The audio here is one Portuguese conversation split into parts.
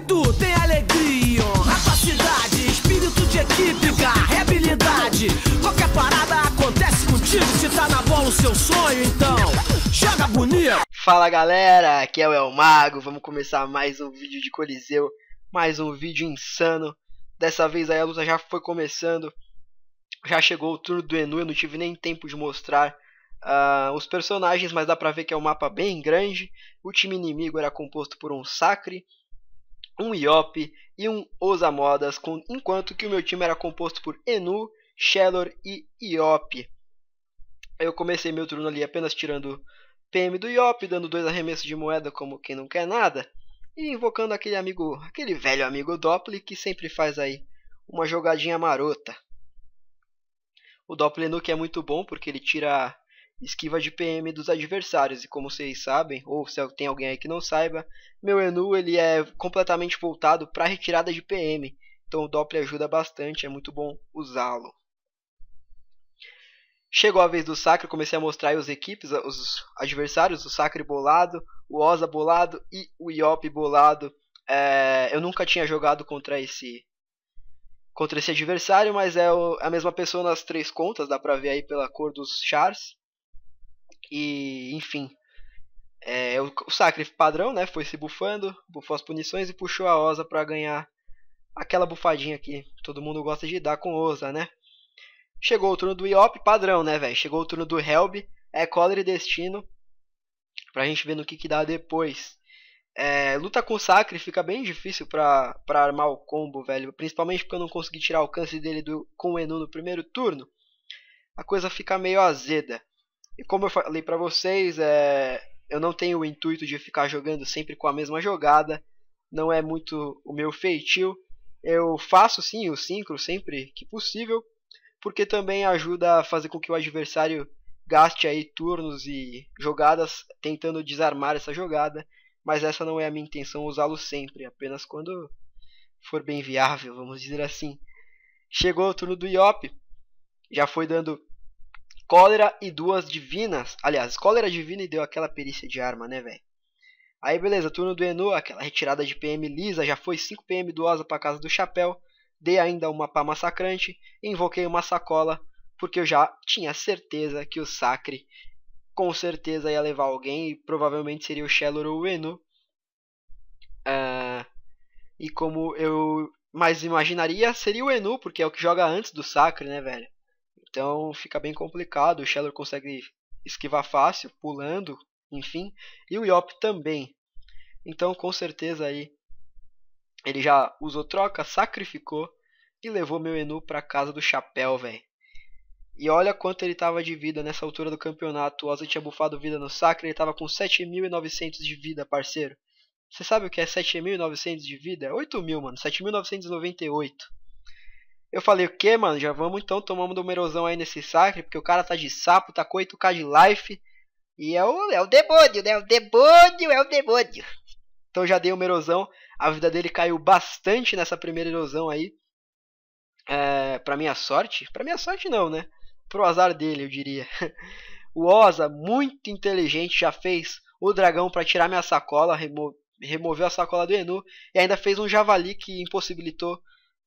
tem alegria, capacidade, espírito de equipe, Qualquer parada acontece contigo, se tá na bola o seu sonho, então joga bonito. Fala galera, aqui é o El Mago, vamos começar mais um vídeo de Coliseu, mais um vídeo insano. Dessa vez aí a luta já foi começando, já chegou o turno do Enu, eu não tive nem tempo de mostrar uh, os personagens, mas dá pra ver que é um mapa bem grande. O time inimigo era composto por um Sacre, um Iop e um Osamodas, com, enquanto que o meu time era composto por Enu, Shellor e Iop. Eu comecei meu turno ali apenas tirando PM do Iop, dando dois arremessos de moeda como quem não quer nada, e invocando aquele amigo, aquele velho amigo Doppler que sempre faz aí uma jogadinha marota. O Doppler que é muito bom porque ele tira esquiva de PM dos adversários. E como vocês sabem, ou se tem alguém aí que não saiba, meu Enu ele é completamente voltado para retirada de PM. Então o Doppler ajuda bastante, é muito bom usá-lo. Chegou a vez do sacro comecei a mostrar aí os equipes, os adversários, o sacro bolado, o Oza bolado e o Iop bolado. É, eu nunca tinha jogado contra esse contra esse adversário, mas é o, a mesma pessoa nas três contas, dá pra ver aí pela cor dos chars. E, enfim, é, o, o Sacre padrão, né? Foi se bufando, bufou as punições e puxou a Osa para ganhar aquela bufadinha que todo mundo gosta de dar com Osa, né? Chegou o turno do Iop, padrão, né, velho? Chegou o turno do Helb, é Collar e Destino, pra gente ver no que, que dá depois. É, luta com o Sacre fica bem difícil pra, pra armar o combo, velho. Principalmente porque eu não consegui tirar o alcance dele do, com o Enu no primeiro turno. A coisa fica meio azeda. E como eu falei para vocês, é, eu não tenho o intuito de ficar jogando sempre com a mesma jogada, não é muito o meu feitio. Eu faço sim o sincro sempre que possível, porque também ajuda a fazer com que o adversário gaste aí turnos e jogadas tentando desarmar essa jogada, mas essa não é a minha intenção usá-lo sempre, apenas quando for bem viável, vamos dizer assim. Chegou o turno do Iop, já foi dando cólera e duas divinas. Aliás, cólera divina e deu aquela perícia de arma, né, velho? Aí beleza, turno do Enu, aquela retirada de PM lisa, já foi 5 PM doosa para pra casa do chapéu. Dei ainda uma pá massacrante, invoquei uma sacola, porque eu já tinha certeza que o Sacre com certeza ia levar alguém, e provavelmente seria o Shellor ou o Enu. Uh, e como eu mais imaginaria, seria o Enu, porque é o que joga antes do Sacre, né, velho? Então fica bem complicado. O Scheller consegue esquivar fácil, pulando, enfim. E o Yop também. Então com certeza aí ele já usou troca, sacrificou e levou meu Enu para casa do chapéu, velho. E olha quanto ele tava de vida nessa altura do campeonato. O Ozzy tinha bufado vida no sacre, ele tava com 7.900 de vida, parceiro. Você sabe o que é 7.900 de vida? 8.000, é mano. 7.998. Eu falei, o que, mano? Já vamos então, tomamos numerosão aí nesse sacre, porque o cara tá de sapo, tá com 8k de life. E é o, é o demônio, né? É o demônio, é o demônio. Então já dei o erosão. A vida dele caiu bastante nessa primeira erosão aí. É, pra minha sorte. Pra minha sorte não, né? Pro azar dele, eu diria. O Oza, muito inteligente, já fez o dragão para tirar minha sacola, remo removeu a sacola do Enu e ainda fez um javali que impossibilitou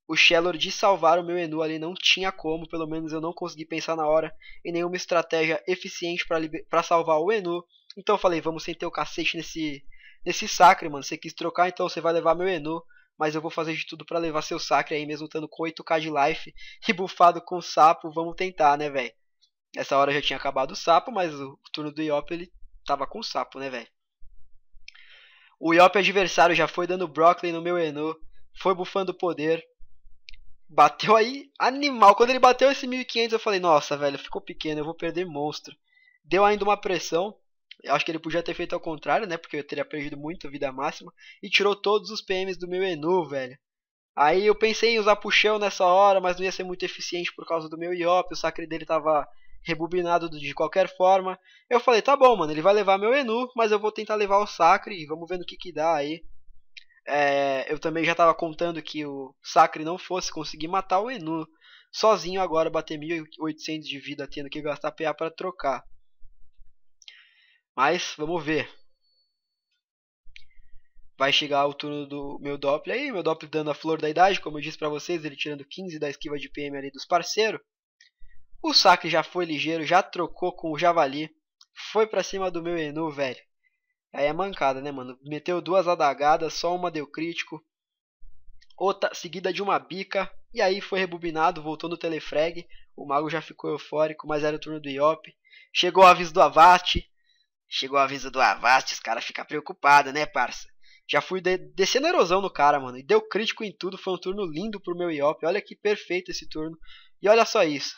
o Shellor de salvar o meu Enu ali não tinha como, pelo menos eu não consegui pensar na hora em nenhuma estratégia eficiente para salvar o Enu. Então eu falei, vamos sem ter o cacete nesse, nesse sacre, mano. Você quis trocar, então você vai levar meu Enu. Mas eu vou fazer de tudo para levar seu sacre aí, mesmo estando com 8k de life e bufado com sapo. Vamos tentar, né, velho? Essa hora já tinha acabado o sapo, mas o turno do Iop ele tava com o sapo, né, velho? O Iop adversário já foi dando Broccoli no meu Enu, foi bufando poder, Bateu aí, animal. Quando ele bateu esse 1500, eu falei, nossa, velho, ficou pequeno, eu vou perder monstro. Deu ainda uma pressão. Eu acho que ele podia ter feito ao contrário, né? Porque eu teria perdido muita vida máxima. E tirou todos os PMs do meu Enu, velho. Aí eu pensei em usar puxão nessa hora, mas não ia ser muito eficiente por causa do meu Iop. O sacre dele tava rebobinado de qualquer forma. Eu falei, tá bom, mano, ele vai levar meu Enu, mas eu vou tentar levar o sacre e vamos ver no que que dá aí. É, eu também já estava contando que o Sacre não fosse conseguir matar o Enu. Sozinho agora bater 1.800 de vida, tendo que gastar PA para trocar. Mas vamos ver. Vai chegar o turno do meu Doppler aí. Meu Doppler dando a flor da idade, como eu disse para vocês, ele tirando 15 da esquiva de PM ali dos parceiros. O Sacre já foi ligeiro, já trocou com o Javali. Foi para cima do meu Enu, velho. Aí é mancada, né, mano? Meteu duas adagadas, só uma deu crítico. Outra seguida de uma bica. E aí foi rebobinado, voltou no telefrag. O mago já ficou eufórico, mas era o turno do Iop. Chegou o aviso do Avast. Chegou o aviso do Avast, os caras ficam preocupados, né, parça? Já fui de descendo a erosão no cara, mano. E deu crítico em tudo. Foi um turno lindo pro meu Iop. Olha que perfeito esse turno. E olha só isso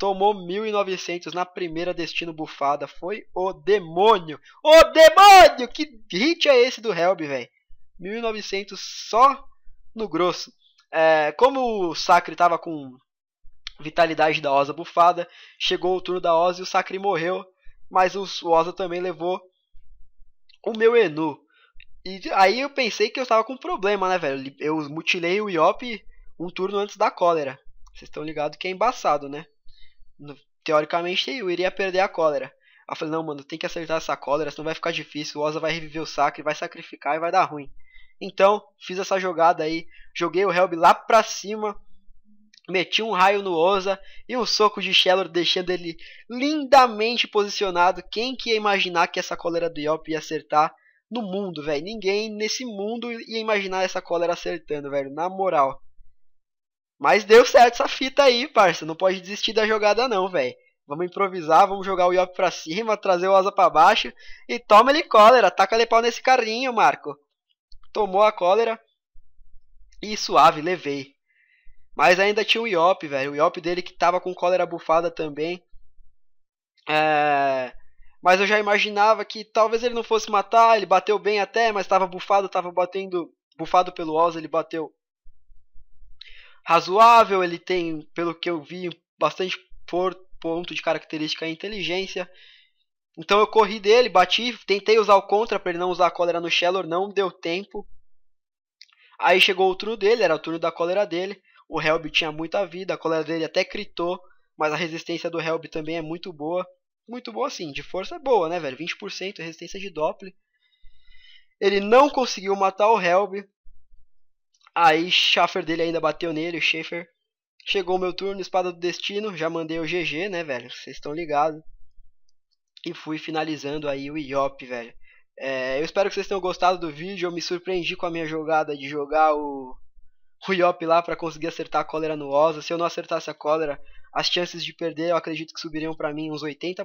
tomou 1.900 na primeira destino bufada. Foi o demônio. O demônio! Que hit é esse do Helb, velho? 1.900 só no grosso. É, como o Sacre estava com vitalidade da Osa bufada, chegou o turno da Osa e o Sacre morreu. Mas o, Oza Osa também levou o meu Enu. E aí eu pensei que eu estava com problema, né, velho? Eu mutilei o Iop um turno antes da cólera. Vocês estão ligados que é embaçado, né? teoricamente eu iria perder a cólera. eu falei, não, mano, tem que acertar essa cólera, senão vai ficar difícil, o Oza vai reviver o sacre, vai sacrificar e vai dar ruim. Então, fiz essa jogada aí, joguei o Helb lá pra cima, meti um raio no Oza e um soco de Shellor deixando ele lindamente posicionado. Quem que ia imaginar que essa cólera do Yop ia acertar no mundo, velho? Ninguém nesse mundo ia imaginar essa cólera acertando, velho, na moral. Mas deu certo essa fita aí, parça. Não pode desistir da jogada não, velho. Vamos improvisar, vamos jogar o Iop pra cima, trazer o Asa pra baixo. E toma ele cólera. Taca-lhe pau nesse carrinho, Marco. Tomou a cólera. E suave, levei. Mas ainda tinha o Iop, velho. O Iop dele que tava com cólera bufada também. É... Mas eu já imaginava que talvez ele não fosse matar. Ele bateu bem até, mas tava bufado, tava batendo... Bufado pelo Oz, ele bateu razoável, ele tem, pelo que eu vi, bastante por, ponto de característica e inteligência. Então eu corri dele, bati, tentei usar o contra para ele não usar a cólera no Shellor, não deu tempo. Aí chegou o turno dele, era o turno da cólera dele. O Helb tinha muita vida, a cólera dele até critou, mas a resistência do Helb também é muito boa. Muito boa sim, de força é boa, né, velho? 20% resistência de Doppler. Ele não conseguiu matar o Helb. Aí Schaffer dele ainda bateu nele, Schaefer. Chegou o meu turno, espada do destino. Já mandei o GG, né, velho? Vocês estão ligados. E fui finalizando aí o IOP, velho. É, eu espero que vocês tenham gostado do vídeo. Eu me surpreendi com a minha jogada de jogar o, o IOP lá para conseguir acertar a cólera no Osa. Se eu não acertasse a cólera, as chances de perder eu acredito que subiriam para mim uns 80%.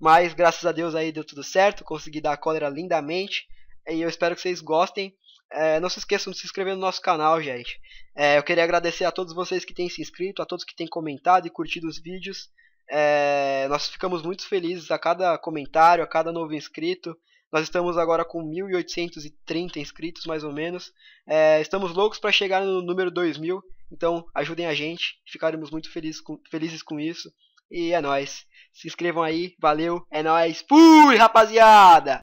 Mas graças a Deus aí deu tudo certo. Consegui dar a cólera lindamente. E eu espero que vocês gostem. É, não se esqueçam de se inscrever no nosso canal, gente. É, eu queria agradecer a todos vocês que têm se inscrito, a todos que têm comentado e curtido os vídeos. É, nós ficamos muito felizes a cada comentário, a cada novo inscrito. Nós estamos agora com 1.830 inscritos, mais ou menos. É, estamos loucos para chegar no número 2.000, então ajudem a gente, ficaremos muito felizes com, felizes com isso. E é nóis. Se inscrevam aí, valeu, é nóis. Fui, rapaziada!